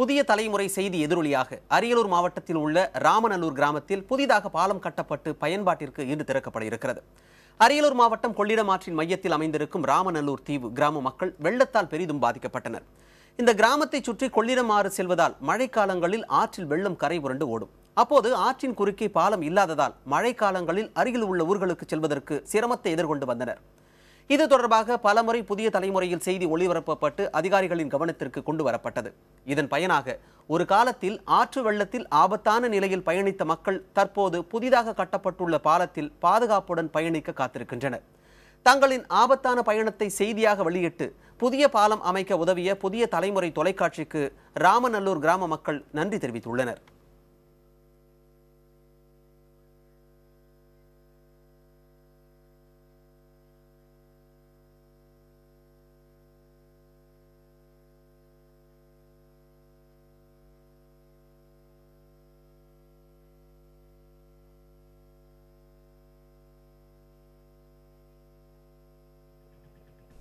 புதிய தலைமுறை செய்தி எதிரொலியாக அரியலூர் மாவட்டத்தில் உள்ள ராமநல்லூர் கிராமத்தில் புதிதாக பாலம் கட்டப்பட்டு பயன்பாட்டிற்கு இன்று திறக்கப்பட இருக்கிறது அரியலூர் மாவட்டம் கொள்ளிடம் ஆற்றின் மையத்தில் அமைந்திருக்கும் ராமநல்லூர் தீவு கிராம மக்கள் வெள்ளத்தால் பெரிதும் பாதிக்கப்பட்டனர் இந்த கிராமத்தை சுற்றி கொள்ளிடம் ஆறு செல்வதால் மழைக்காலங்களில் ஆற்றில் வெள்ளம் கரை புரண்டு ஓடும் அப்போது ஆற்றின் குறுக்கே பாலம் இல்லாததால் மழைக்காலங்களில் அருகில் உள்ள ஊர்களுக்கு செல்வதற்கு சிரமத்தை எதிர்கொண்டு வந்தனர் இது தொடர்பாக பலமுறை புதிய தலைமுறையில் செய்தி ஒளிபரப்பப்பட்டு அதிகாரிகளின் கவனத்திற்கு கொண்டு வரப்பட்டது இதன் பயனாக ஒரு காலத்தில் ஆற்று வெள்ளத்தில் ஆபத்தான நிலையில் பயணித்த மக்கள் தற்போது புதிதாக கட்டப்பட்டுள்ள பாலத்தில் பாதுகாப்புடன் பயணிக்க காத்திருக்கின்றனர் தங்களின் ஆபத்தான பயணத்தை செய்தியாக வெளியிட்டு புதிய பாலம் அமைக்க உதவிய புதிய தலைமுறை தொலைக்காட்சிக்கு ராமநல்லூர் கிராம மக்கள் நன்றி தெரிவித்துள்ளனர்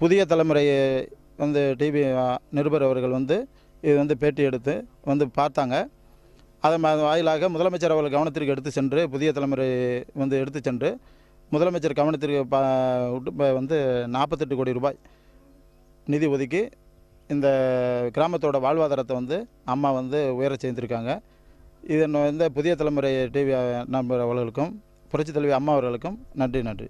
புதிய தலைமுறை வந்து டிவி நிருபர் அவர்கள் வந்து இது வந்து பேட்டி எடுத்து வந்து பார்த்தாங்க அதன் வாயிலாக முதலமைச்சர் அவர்கள் கவனத்திற்கு எடுத்து சென்று புதிய தலைமுறை வந்து எடுத்து சென்று முதலமைச்சர் கவனத்திற்கு பா வந்து நாற்பத்தெட்டு கோடி ரூபாய் நிதி ஒதுக்கி இந்த கிராமத்தோட வாழ்வாதாரத்தை வந்து அம்மா வந்து உயர செய்திருக்காங்க இதன் வந்து புதிய தலைமுறை டிவி நண்பர் அவர்களுக்கும் புரட்சி தலைவி அம்மா அவர்களுக்கும் நன்றி நன்றி